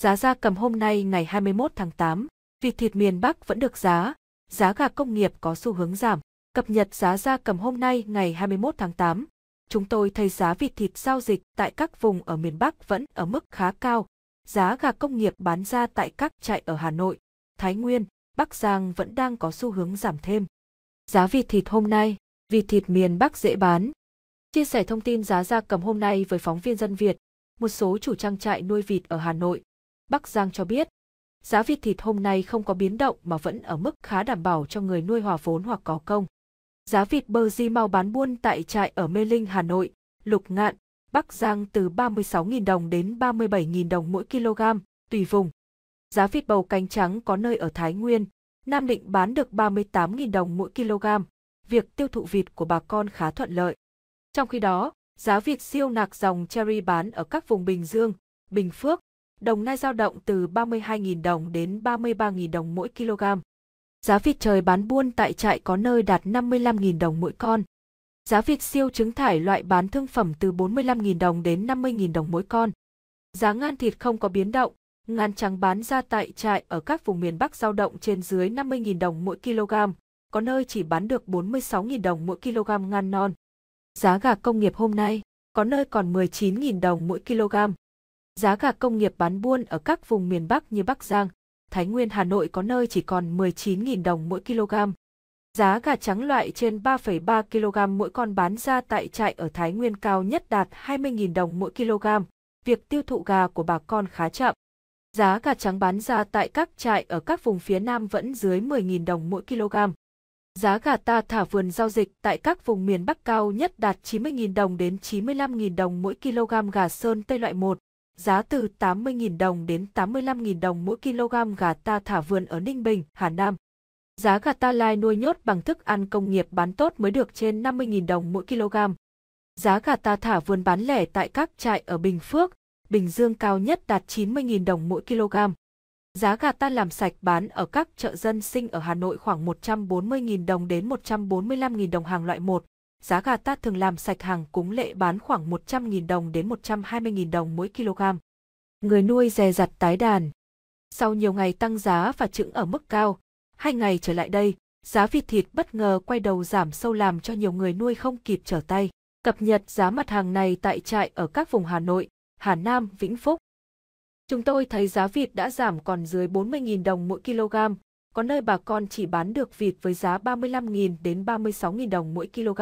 Giá gia cầm hôm nay ngày 21 tháng 8, vịt thịt miền Bắc vẫn được giá, giá gà công nghiệp có xu hướng giảm. Cập nhật giá gia cầm hôm nay ngày 21 tháng 8. Chúng tôi thấy giá vịt thịt giao dịch tại các vùng ở miền Bắc vẫn ở mức khá cao. Giá gà công nghiệp bán ra tại các trại ở Hà Nội, Thái Nguyên, Bắc Giang vẫn đang có xu hướng giảm thêm. Giá vịt thịt hôm nay, vịt thịt miền Bắc dễ bán. Chia sẻ thông tin giá gia cầm hôm nay với phóng viên dân Việt, một số chủ trang trại nuôi vịt ở Hà Nội, Bắc Giang cho biết, giá vịt thịt hôm nay không có biến động mà vẫn ở mức khá đảm bảo cho người nuôi hòa vốn hoặc có công. Giá vịt bơ di mau bán buôn tại trại ở Mê Linh, Hà Nội, Lục Ngạn, Bắc Giang từ 36.000 đồng đến 37.000 đồng mỗi kg, tùy vùng. Giá vịt bầu cánh trắng có nơi ở Thái Nguyên, Nam Định bán được 38.000 đồng mỗi kg. Việc tiêu thụ vịt của bà con khá thuận lợi. Trong khi đó, giá vịt siêu nạc dòng cherry bán ở các vùng Bình Dương, Bình Phước, đồng nai giao động từ 32.000 đồng đến 33.000 đồng mỗi kg. Giá vịt trời bán buôn tại trại có nơi đạt 55.000 đồng mỗi con. Giá vịt siêu trứng thải loại bán thương phẩm từ 45.000 đồng đến 50.000 đồng mỗi con. Giá ngan thịt không có biến động, ngan trắng bán ra tại trại ở các vùng miền Bắc giao động trên dưới 50.000 đồng mỗi kg, có nơi chỉ bán được 46.000 đồng mỗi kg ngan non. Giá gà công nghiệp hôm nay có nơi còn 19.000 đồng mỗi kg. Giá gà công nghiệp bán buôn ở các vùng miền Bắc như Bắc Giang, Thái Nguyên Hà Nội có nơi chỉ còn 19.000 đồng mỗi kg. Giá gà trắng loại trên 3,3 kg mỗi con bán ra tại trại ở Thái Nguyên cao nhất đạt 20.000 đồng mỗi kg. Việc tiêu thụ gà của bà con khá chậm. Giá gà trắng bán ra tại các trại ở các vùng phía Nam vẫn dưới 10.000 đồng mỗi kg. Giá gà ta thả vườn giao dịch tại các vùng miền Bắc cao nhất đạt 90.000 đồng đến 95.000 đồng mỗi kg gà sơn tây loại 1 giá từ 80.000 đồng đến 85.000 đồng mỗi kg gà ta thả vườn ở Ninh Bình, Hà Nam. Giá gà ta lai nuôi nhốt bằng thức ăn công nghiệp bán tốt mới được trên 50.000 đồng mỗi kg. Giá gà ta thả vườn bán lẻ tại các trại ở Bình Phước, Bình Dương cao nhất đạt 90.000 đồng mỗi kg. Giá gà ta làm sạch bán ở các chợ dân sinh ở Hà Nội khoảng 140.000 đồng đến 145.000 đồng hàng loại 1, giá gà tát thường làm sạch hàng cúng lệ bán khoảng 100.000 đồng đến 120.000 đồng mỗi kg. Người nuôi dè dặt tái đàn. Sau nhiều ngày tăng giá và trứng ở mức cao, hai ngày trở lại đây, giá vịt thịt bất ngờ quay đầu giảm sâu làm cho nhiều người nuôi không kịp trở tay. Cập nhật giá mặt hàng này tại trại ở các vùng Hà Nội, Hà Nam, Vĩnh Phúc. Chúng tôi thấy giá vịt đã giảm còn dưới 40.000 đồng mỗi kg, có nơi bà con chỉ bán được vịt với giá 35.000 đến 36.000 đồng mỗi kg.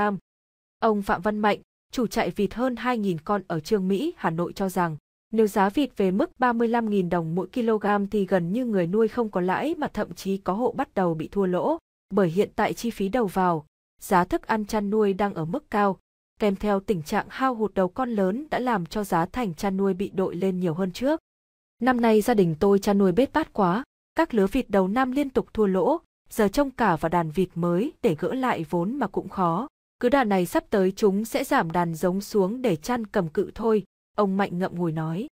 Ông Phạm Văn Mạnh, chủ trại vịt hơn 2.000 con ở Trương Mỹ, Hà Nội cho rằng, nếu giá vịt về mức 35.000 đồng mỗi kg thì gần như người nuôi không có lãi mà thậm chí có hộ bắt đầu bị thua lỗ, bởi hiện tại chi phí đầu vào, giá thức ăn chăn nuôi đang ở mức cao, kèm theo tình trạng hao hụt đầu con lớn đã làm cho giá thành chăn nuôi bị đội lên nhiều hơn trước. Năm nay gia đình tôi chăn nuôi bết bát quá, các lứa vịt đầu năm liên tục thua lỗ, giờ trông cả và đàn vịt mới để gỡ lại vốn mà cũng khó. Cứ đàn này sắp tới chúng sẽ giảm đàn giống xuống để chăn cầm cự thôi, ông Mạnh ngậm ngùi nói.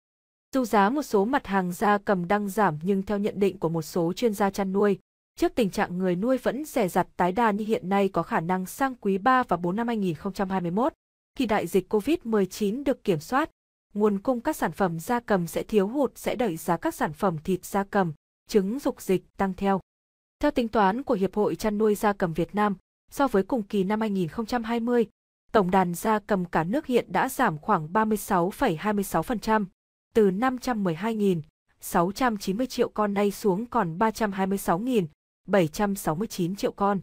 Dù giá một số mặt hàng gia cầm đang giảm nhưng theo nhận định của một số chuyên gia chăn nuôi, trước tình trạng người nuôi vẫn rẻ rặt tái đàn như hiện nay có khả năng sang quý 3 và 4 năm 2021, khi đại dịch COVID-19 được kiểm soát, nguồn cung các sản phẩm gia cầm sẽ thiếu hụt sẽ đẩy giá các sản phẩm thịt gia cầm, trứng dục dịch tăng theo. Theo tính toán của Hiệp hội Chăn nuôi Gia cầm Việt Nam, so với cùng kỳ năm 2020. Tổng đàn gia cầm cả nước hiện đã giảm khoảng 36,26%, từ 512.690 triệu con nay xuống còn 326.769 triệu con.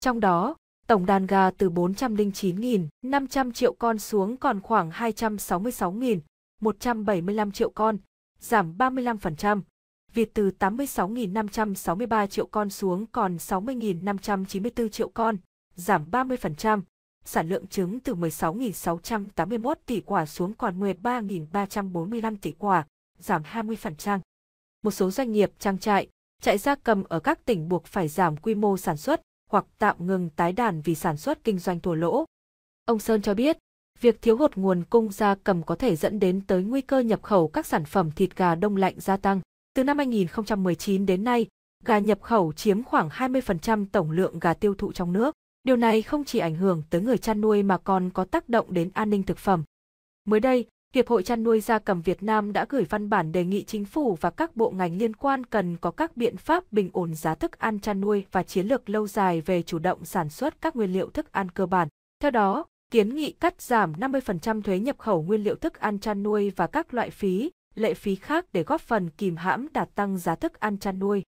Trong đó, tổng đàn gà từ 409.500 triệu con xuống còn khoảng 266.175 triệu con, giảm 35%, Việt từ 86.563 triệu con xuống còn 60.594 triệu con, giảm 30%, sản lượng trứng từ 16.681 tỷ quả xuống còn 13.345 tỷ quả, giảm 20%. Một số doanh nghiệp trang trại, trại gia cầm ở các tỉnh buộc phải giảm quy mô sản xuất hoặc tạm ngừng tái đàn vì sản xuất kinh doanh thua lỗ. Ông Sơn cho biết, việc thiếu hụt nguồn cung gia cầm có thể dẫn đến tới nguy cơ nhập khẩu các sản phẩm thịt gà đông lạnh gia tăng. Từ năm 2019 đến nay, gà nhập khẩu chiếm khoảng 20% tổng lượng gà tiêu thụ trong nước. Điều này không chỉ ảnh hưởng tới người chăn nuôi mà còn có tác động đến an ninh thực phẩm. Mới đây, Hiệp hội chăn nuôi gia cầm Việt Nam đã gửi văn bản đề nghị chính phủ và các bộ ngành liên quan cần có các biện pháp bình ổn giá thức ăn chăn nuôi và chiến lược lâu dài về chủ động sản xuất các nguyên liệu thức ăn cơ bản. Theo đó, kiến nghị cắt giảm 50% thuế nhập khẩu nguyên liệu thức ăn chăn nuôi và các loại phí, lệ phí khác để góp phần kìm hãm đạt tăng giá thức ăn chăn nuôi.